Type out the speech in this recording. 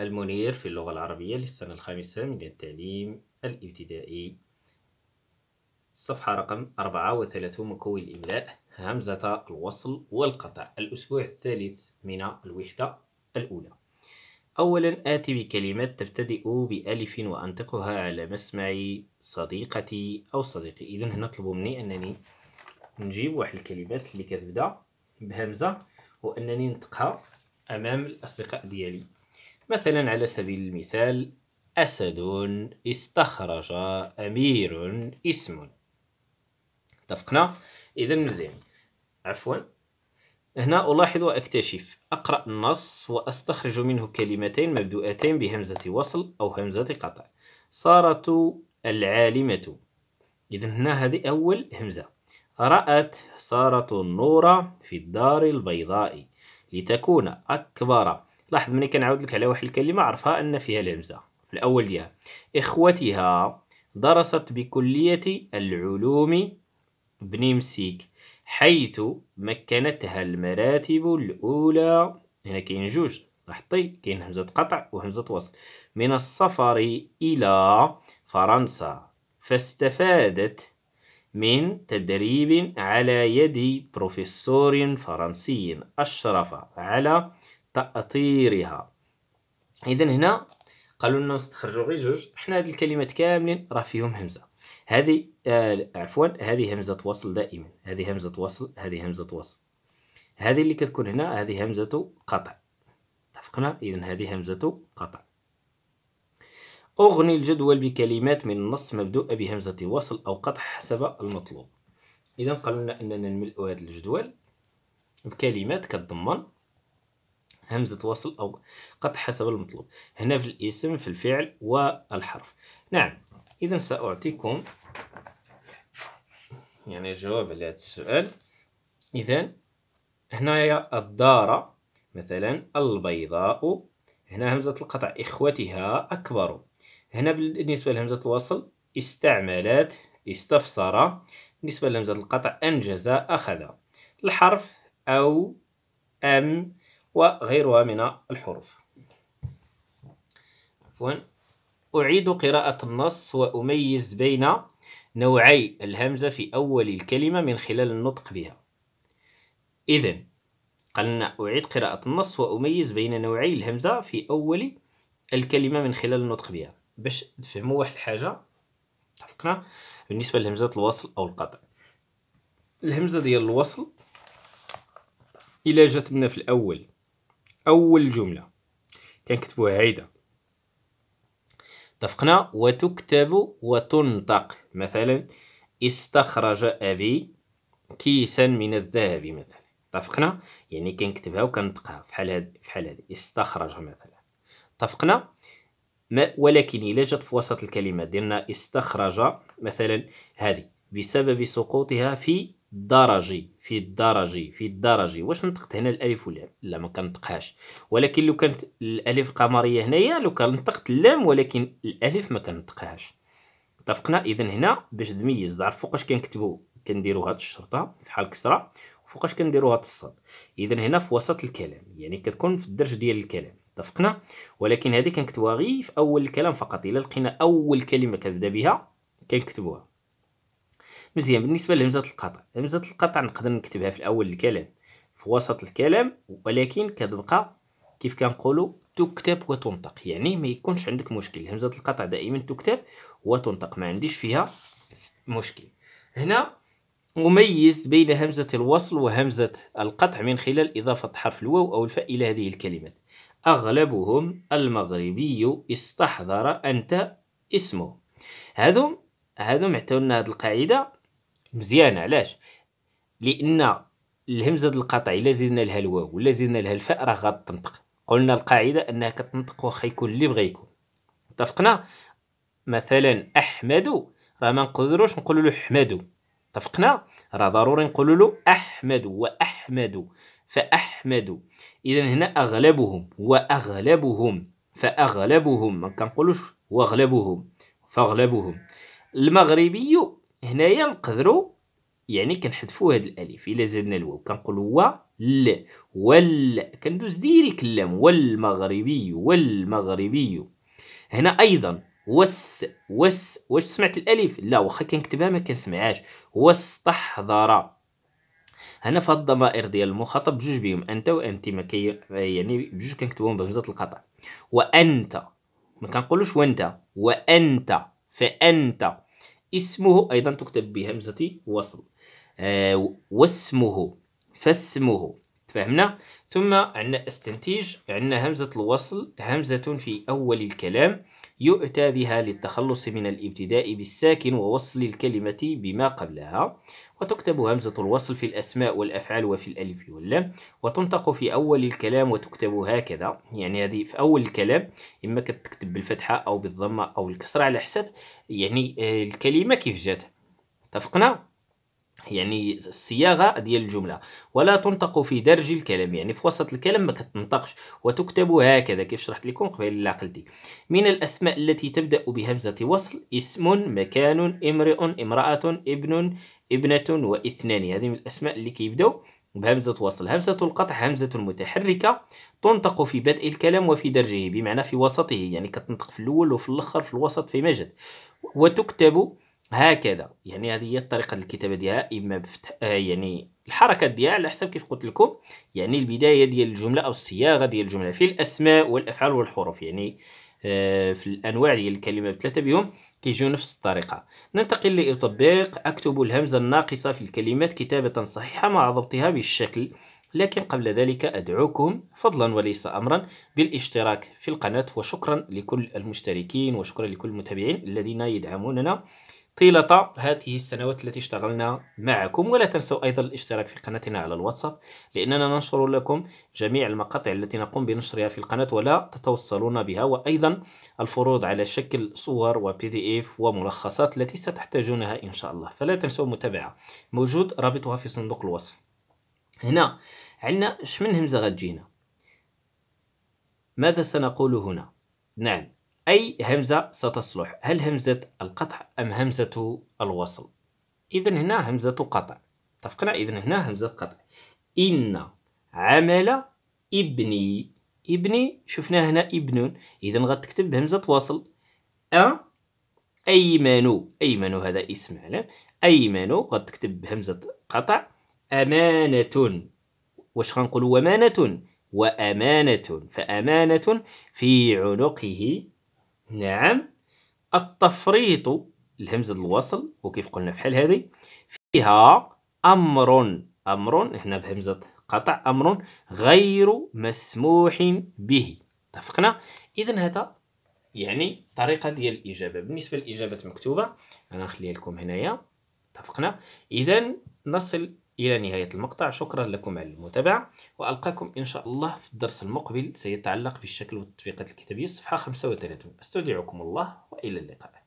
المنير في اللغة العربية للسنة الخامسة من التعليم الابتدائي صفحة رقم 34 مكوي الإملاء همزة الوصل والقطع الأسبوع الثالث من الوحدة الأولى أولا آتي بكلمات تبتدئ بألف وأنطقها على مسمع صديقتي أو صديقي إذا هنا مني أنني نجيب واحد الكلمات اللي كتبدا بهمزة وأنني نطقها أمام الأصدقاء ديالي مثلا على سبيل المثال أسد استخرج أمير اسم اتفقنا إذا مزيان عفوا هنا ألاحظ وأكتشف أقرأ النص وأستخرج منه كلمتين مبدوءتين بهمزة وصل أو همزة قطع صارت العالمة إذا هنا هذه أول همزة رأت سارة النور في الدار البيضاء لتكون أكبر لاحظ ملي كنعاود لك على واحد الكلمه عرفها ان فيها الهمزه في الاول ديالها اخوتها درست بكليه العلوم بنمسيك حيث مكنتها المراتب الاولى هنا كاين جوج لاحظتي كاين همزه قطع وهمزه وصل من السفر الى فرنسا فاستفادت من تدريب على يد بروفيسور فرنسي أشرف على تأطيرها إذا هنا قالوا لنا نستخرجوا غير جوج حنا هاد الكلمات كاملين راه فيهم همزه هذه آه عفوا هذه همزه وصل دائما هذه همزه وصل هذه همزه وصل هذه اللي كتكون هنا هذه همزه قطع اتفقنا اذا هذه همزه قطع اغني الجدول بكلمات من النص مبدوءه بهمزه وصل او قطع حسب المطلوب اذا قالوا لنا اننا نملئ هذا الجدول بكلمات كتضمن همزة وصل أو قطع حسب المطلوب هنا في الاسم في الفعل والحرف نعم إذا سأعطيكم يعني الجواب على هذا السؤال إذا هنايا الدار مثلا البيضاء هنا همزة القطع إخوتها أكبر هنا بالنسبة لهمزة الوصل استعملت استفسر بالنسبة لهمزة القطع أنجز أخذ الحرف أو أم وغيرها من الحروف أعيد قراءة النص وأميز بين نوعي الهمزة في أول الكلمة من خلال النطق بها إذا قلنا أعيد قراءة النص وأميز بين نوعي الهمزة في أول الكلمة من خلال النطق بها باش تفهموا واحد الحاجة اتفقنا بالنسبة لهمزة الوصل أو القطع الهمزة ديال الوصل إلا جات لنا في الأول أول جملة كنكتبوها هيدا اتفقنا وتكتب وتنطق مثلا استخرج أبي كيسا من الذهب مثلا اتفقنا يعني كنكتبها وكنطقها فحال هاد فحال هاد استخرج مثلا اتفقنا ولكن الا جات في وسط الكلمه ديالنا استخرج مثلا هذه بسبب سقوطها في درجي في الدرجي في الدرجي واش نطقت هنا الالف واللام لا ما كنطقهاش ولكن لو كانت الالف قمريه هنايا لو كان نطقت اللام ولكن الالف ما كنطقهاش اتفقنا اذا هنا باش نميز نعرف فوقاش كنكتبو كنديرو هاد الشرطه فحال كسره وفوقاش كنديرو هاد الصاد اذا هنا في وسط الكلام يعني كتكون في الدرج ديال الكلام اتفقنا ولكن هذه كنكتبوها غير في اول الكلام فقط الا لقينا اول كلمه كنبدا بها كنكتبوها مزيان بالنسبه لهمزه القطع همزه القطع نقدر نكتبها في الاول الكلام في وسط الكلام ولكن كتبقى كيف كنقولوا تكتب وتنطق يعني ما يكونش عندك مشكل همزه القطع دائما تكتب وتنطق ما عنديش فيها مشكل هنا أميز بين همزة الوصل وهمزة القطع من خلال إضافة حرف الواو أو الفاء إلى هذه الكلمات أغلبهم المغربي استحضر أنت اسمه هذو هذو معطيونا هذه القاعدة مزيانه علاش لان الهمزه القطع الا زدنا لها الواو ولا زدنا لها الفاء راه غتنطق قلنا القاعده انها كتنطق واخا يكون اللي بغى يكون اتفقنا مثلا احمد راه ما نقدروش له حمد اتفقنا راه ضروري نقولو له احمد واحمد فاحمد اذا هنا اغلبهم واغلبهم فاغلبهم ما كنقولوش واغلبهم فاغلبهم المغربي هنايا نقدروا يعني كنحذفوا هذا الالف الا زدنا الواو كنقول هو ل وال كندوز ديريك اللام والمغربي والمغربي هنا ايضا وس وس واش سمعت الالف لا واخا كنكتبها ما كنسمعهاش واستحضر هنا في الضمائر ديال المخاطب بجوج بهم انت وانت ما كي يعني بجوج كنكتبهم بهمزه القطع وانت ما كنقولوش وانت وانت فانت اسمه أيضا تكتب بهمزة وصل آه واسمه فاسمه فهمنا ثم عندنا استنتاج عندنا همزة الوصل همزة في أول الكلام يؤتى بها للتخلص من الابتداء بالساكن ووصل الكلمة بما قبلها وتكتب همزة الوصل في الأسماء والأفعال وفي الألف واللام وتنطق في أول الكلام وتكتب هكذا يعني هذه في أول الكلام إما كتكتب بالفتحة أو بالضمة أو الكسرة على حسب يعني آه، الكلمة كيف جات اتفقنا يعني الصياغه ديال الجمله ولا تنطق في درج الكلام يعني في وسط الكلام ما كتنطقش وتكتب هكذا كيف شرحت لكم قبيل العقلتي من الاسماء التي تبدا بهمزه وصل اسم مكان امرئ امراه ابن ابنه واثنان هذه من الاسماء اللي كيبداو بهمزة وصل همزة القطع همزة متحركة تنطق في بدء الكلام وفي درجه بمعنى في وسطه يعني كتنطق في الأول وفي الأخر في الوسط في مجد وتكتب هكذا يعني هذه هي الطريقه الكتابه ديالها اما بفتح آه يعني الحركات ديالها على حسب كيف قلت لكم يعني البدايه ديال الجمله او الصياغه ديال الجمله في الاسماء والافعال والحروف يعني آه في الانواع ديال الكلمه بثلاثه بهم كيجيو نفس الطريقه ننتقل لأطبيق اكتب الهمزه الناقصه في الكلمات كتابه صحيحه مع ضبطها بالشكل لكن قبل ذلك أدعوكم فضلا وليس أمرا بالاشتراك في القناة وشكرا لكل المشتركين وشكرا لكل المتابعين الذين يدعموننا طيلة هذه السنوات التي اشتغلنا معكم ولا تنسوا أيضا الاشتراك في قناتنا على الواتساب لأننا ننشر لكم جميع المقاطع التي نقوم بنشرها في القناة ولا تتوصلون بها وأيضا الفروض على شكل صور وبي دي اف وملخصات التي ستحتاجونها إن شاء الله فلا تنسوا المتابعة موجود رابطها في صندوق الوصف هنا عندنا شمن همزة غتجينا ماذا سنقول هنا نعم أي همزة ستصلح هل همزة القطع أم همزة الوصل إذا هنا همزة قطع اتفقنا إذا هنا همزة قطع إن عمل ابني ابني شفنا هنا ابن إذا غتكتب بهمزة وصل أ أيمن أيمن هذا اسم علم أيمن غتكتب بهمزة قطع أمانة واش غنقولوا أمانة وأمانة فأمانة في عنقه نعم التفريط الهمزة الوصل وكيف قلنا في حال هذه فيها أمر أمر هنا بهمزة قطع أمر غير مسموح به اتفقنا إذا هذا يعني طريقة ديال الإجابة بالنسبة للإجابة المكتوبة أنا نخليها لكم هنايا اتفقنا إذا نصل إلى نهاية المقطع شكرا لكم على المتابعة وألقاكم إن شاء الله في الدرس المقبل سيتعلق بالشكل والتطبيقات الكتابية الصفحة 35 أستودعكم الله وإلى اللقاء